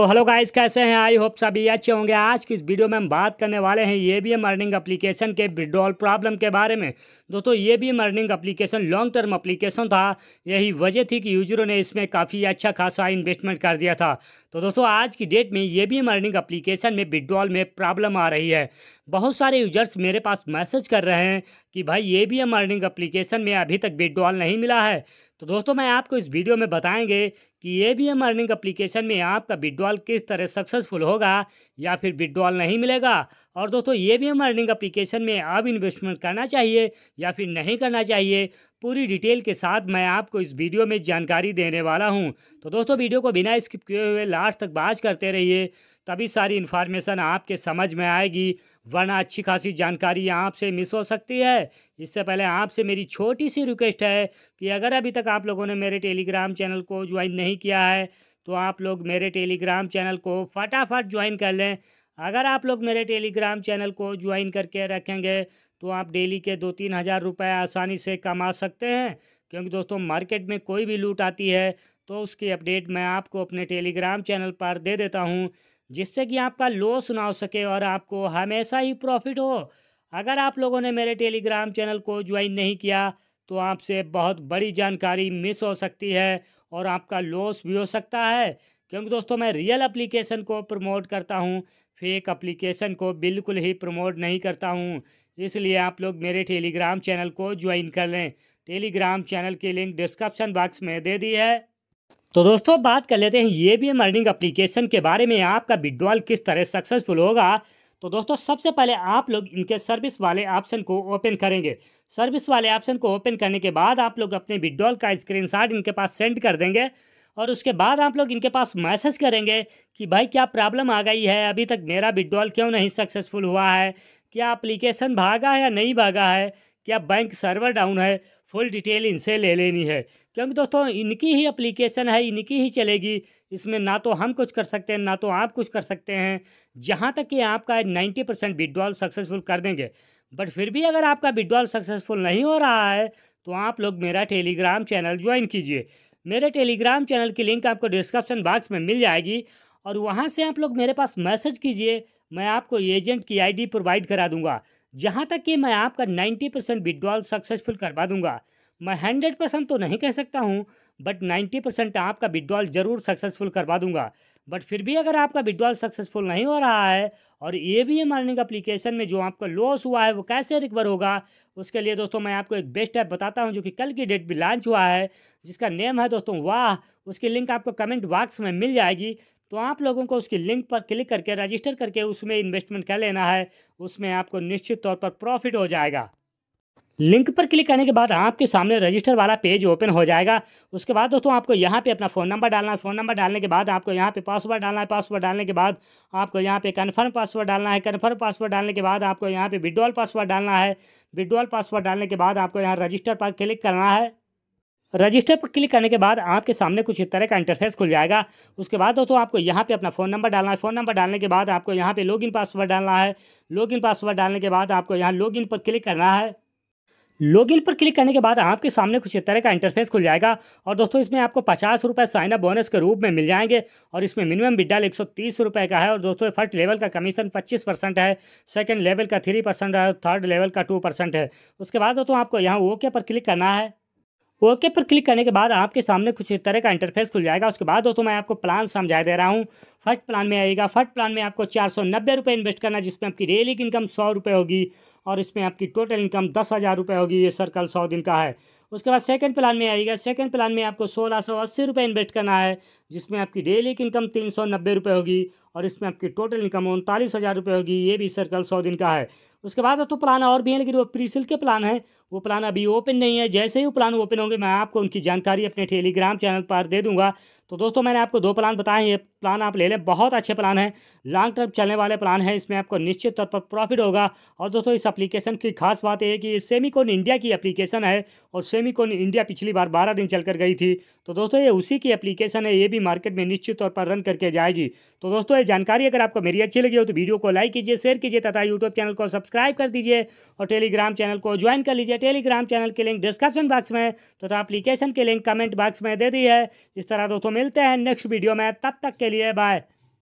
तो hello guys कैसे हैं आई होप सभी अच्छे होंगे आज की इस वीडियो में हम बात करने वाले हैं ये भी एम अर्निंग अप्लीकेशन के विड्रॉल प्रॉब्लम के बारे में दोस्तों ये भी M earning application long term application था यही वजह थी कि यूजरों ने इसमें काफ़ी अच्छा खासा इन्वेस्टमेंट कर दिया था तो दोस्तों आज की डेट में ये भी एम अर्निंग अप्लीकेशन में विड्रॉल में प्रॉब्लम आ रही है बहुत सारे यूजर्स मेरे पास मैसेज कर रहे हैं कि भाई ये भी एम अर्निंग अप्लीकेशन में अभी तक विड्रॉल नहीं मिला है तो दोस्तों मैं आपको इस वीडियो में बताएंगे कि ए भी एम अर्निंग अप्लीकेशन में आपका विड्रॉल किस तरह सक्सेसफुल होगा या फिर विड्रॉल नहीं मिलेगा और दोस्तों ए भी एम अर्निंग अप्लीकेशन में आप इन्वेस्टमेंट करना चाहिए या फिर नहीं करना चाहिए पूरी डिटेल के साथ मैं आपको इस वीडियो में जानकारी देने वाला हूँ तो दोस्तों वीडियो को बिना स्किप किए हुए लास्ट तक बाज करते रहिए तभी सारी इन्फॉर्मेशन आपके समझ में आएगी वरना अच्छी खासी जानकारी आपसे मिस हो सकती है इससे पहले आपसे मेरी छोटी सी रिक्वेस्ट है कि अगर अभी तक आप लोगों ने मेरे टेलीग्राम चैनल को ज्वाइन नहीं किया है तो आप लोग मेरे टेलीग्राम चैनल को फटाफट ज्वाइन कर लें अगर आप लोग मेरे टेलीग्राम चैनल को ज्वाइन करके रखेंगे तो आप डेली के दो तीन हज़ार रुपये आसानी से कमा सकते हैं क्योंकि दोस्तों मार्केट में कोई भी लूट आती है तो उसकी अपडेट मैं आपको अपने टेलीग्राम चैनल पर दे देता हूँ जिससे कि आपका लॉस ना हो सके और आपको हमेशा ही प्रॉफिट हो अगर आप लोगों ने मेरे टेलीग्राम चैनल को ज्वाइन नहीं किया तो आपसे बहुत बड़ी जानकारी मिस हो सकती है और आपका लॉस भी हो सकता है क्योंकि दोस्तों मैं रियल एप्लीकेशन को प्रमोट करता हूँ फेक एप्लीकेशन को बिल्कुल ही प्रमोट नहीं करता हूँ इसलिए आप लोग मेरे टेलीग्राम चैनल को ज्वाइन कर लें टेलीग्राम चैनल की लिंक डिस्क्रिप्शन बॉक्स में दे दी है तो दोस्तों बात कर लेते हैं ये भी एम अर्निंग अप्लीकेशन के बारे में आपका विड्रॉल किस तरह सक्सेसफुल होगा तो दोस्तों सबसे पहले आप लोग इनके सर्विस वाले ऑप्शन को ओपन करेंगे सर्विस वाले ऑप्शन को ओपन करने के बाद आप लोग अपने विड्रॉल का स्क्रीनशॉट इनके पास सेंड कर देंगे और उसके बाद आप लोग इनके पास मैसेज करेंगे कि भाई क्या प्रॉब्लम आ गई है अभी तक मेरा विड्रॉल क्यों नहीं सक्सेसफुल हुआ है क्या अप्लीकेशन भागा है या नहीं भागा है क्या बैंक सर्वर डाउन है फुल डिटेल इनसे ले लेनी है क्योंकि दोस्तों इनकी ही अप्लीकेशन है इनकी ही चलेगी इसमें ना तो हम कुछ कर सकते हैं ना तो आप कुछ कर सकते हैं जहाँ तक कि आपका नाइन्टी परसेंट विड्रॉल सक्सेसफुल कर देंगे बट फिर भी अगर आपका विड्रॉल सक्सेसफुल नहीं हो रहा है तो आप लोग मेरा टेलीग्राम चैनल ज्वाइन कीजिए मेरे टेलीग्राम चैनल की लिंक आपको डिस्क्रिप्शन बॉक्स में मिल जाएगी और वहाँ से आप लोग मेरे पास मैसेज कीजिए मैं आपको एजेंट की आईडी प्रोवाइड करा दूंगा जहाँ तक कि मैं आपका 90 परसेंट विड्रॉल सक्सेसफुल करवा दूंगा मैं 100 परसेंट तो नहीं कह सकता हूँ बट 90 परसेंट आपका विड्रॉल जरूर सक्सेसफुल करवा दूंगा बट फिर भी अगर आपका विड्रॉल सक्सेसफुल नहीं हो रहा है और A B M earning application में जो आपका लॉस हुआ है वो कैसे रिकवर होगा उसके लिए दोस्तों मैं आपको एक बेस्ट ऐप बताता हूँ जो कि कल की डेट भी लॉन्च हुआ है जिसका नेम है दोस्तों वाह उसकी लिंक आपको कमेंट बॉक्स में मिल जाएगी तो आप लोगों को उसकी लिंक पर क्लिक करके रजिस्टर करके उसमें इन्वेस्टमेंट कर लेना है उसमें आपको निश्चित तौर पर प्रॉफिट हो जाएगा लिंक पर क्लिक करने के बाद आपके सामने रजिस्टर वाला पेज ओपन हो जाएगा उसके बाद दोस्तों आपको यहाँ पे अपना फ़ोन नंबर डालना है फ़ोन नंबर डालने के बाद आपको यहाँ पे पासवर्ड डालना है पासवर्ड डालने के बाद आपको यहाँ पे कन्फर्म पासवर्ड डालना है कन्फर्म पासवर्ड डालने के बाद आपको यहाँ पे विड्रॉल पासवर्ड डालना है विड्रॉल पासवर्ड डालने के बाद आपको यहाँ रजिस्टर पर क्लिक करना है रजिस्टर पर क्लिक करने के बाद आपके सामने कुछ इस तरह का इंटरफेस खुल जाएगा उसके बाद दोस्तों आपको यहाँ पे अपना फ़ोन नंबर डालना है फ़ोन नंबर डालने के बाद आपको यहाँ पे लॉगिन पासवर्ड डालना है लॉगिन पासवर्ड डालने के बाद आपको यहाँ लॉगिन पर क्लिक करना है लॉगिन पर क्लिक करने के बाद आपके सामने कुछ इस तरह का इंटरफेस खुल जाएगा और दोस्तों इसमें आपको पचास रुपये साइन अप बोनस के रूप में मिल जाएंगे और इसमें मिनिमम बिडाल एक सौ तीस रुपये का है और दोस्तों फर्स्ट लेवल का कमीशन पच्चीस परसेंट है सेकेंड लेवल का थ्री परसेंट है थर्ड लेवल का टू परसेंट है उसके बाद दोस्तों आपको यहाँ ओके पर क्लिक करना है ओके पर क्लिक करने के बाद आपके सामने कुछ इस तरह का इंटरफेस खुल जाएगा उसके बाद दोस्तों मैं आपको प्लान समझा दे रहा हूँ फर्स्ट प्लान में आएगा फर्स्ट प्लान में आपको चार सौ नब्बे रुपये इन्वेस्ट करना जिसमें आपकी डेली की इनकम सौ रुपये होगी और इसमें आपकी टोटल इनकम दस हज़ार रुपये होगी ये सर्कल सौ दिन का है उसके बाद सेकंड प्लान में आएगा सेकंड प्लान में आपको सोलह सौ अस्सी रुपये इन्वेस्ट करना है जिसमें आपकी डेली की इनकम तीन सौ नब्बे रुपये होगी और इसमें आपकी टोटल इनकम उनतालीस हज़ार रुपये होगी ये भी सर्कल सौ दिन का है उसके बाद तो प्लान और भी है लेकिन वो प्रीसिल के प्लान है वो प्लान अभी ओपन नहीं है जैसे ही वो प्लान ओपन होंगे मैं आपको उनकी जानकारी अपने टेलीग्राम चैनल पर दे दूंगा तो दोस्तों मैंने आपको दो प्लान बताए हैं ये प्लान आप ले लें बहुत अच्छे प्लान हैं लॉन्ग टर्म चलने वाले प्लान हैं इसमें आपको निश्चित तौर पर प्रॉफिट होगा और दोस्तों इस एप्लीकेशन की खास बात यह है कि ये सेमिकोन इंडिया की एप्लीकेशन है और सेमिकोन इंडिया पिछली बार बारह दिन चल कर गई थी तो दोस्तों ये उसी की एप्लीकेशन है ये भी मार्केट में निश्चित तौर पर रन करके जाएगी तो दोस्तों ये जानकारी अगर आपको मेरी अच्छी लगी हो तो वीडियो को लाइक कीजिए शेयर कीजिए तथा यूट्यूब चैनल को सब्सक्राइब कर दीजिए और टेलीग्राम चैनल को ज्वाइन कर लीजिए टेलीग्राम चैनल की लिंक डिस्क्रिप्शन बॉक्स में तथा तो एप्लीकेशन की लिंक कमेंट बॉक्स में दे दी है इस तरह दोस्तों मिलते हैं नेक्स्ट वीडियो में तब तक के लिए बाय